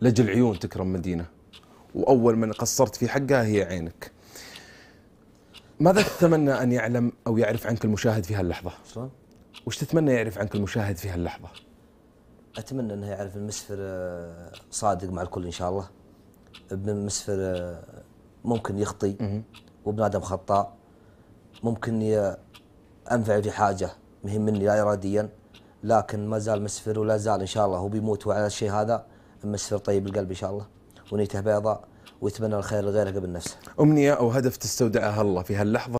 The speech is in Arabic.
لجل عيون تكرم مدينة وأول من قصرت في حقها هي عينك ماذا تتمنى أن يعلم أو يعرف عنك المشاهد في هاللحظة؟ شلون؟ وش تتمنى يعرف عنك المشاهد في هاللحظة؟ أتمنى أنه يعرف المسفر آه، صادق مع الكل إن شاء الله ابن المسفر آه، ممكن يخطي وابن آدم خطاء ممكن أنفع في حاجة مهم مني لا إراديا لكن ما زال مسفر ولا زال إن شاء الله هو بيموت وعلى الشيء هذا مسفر طيب القلب ان شاء الله ونيته بيضاء ويتمنى الخير لغيره قبل نفسه امنيه او هدف تستودعها الله في هاللحظه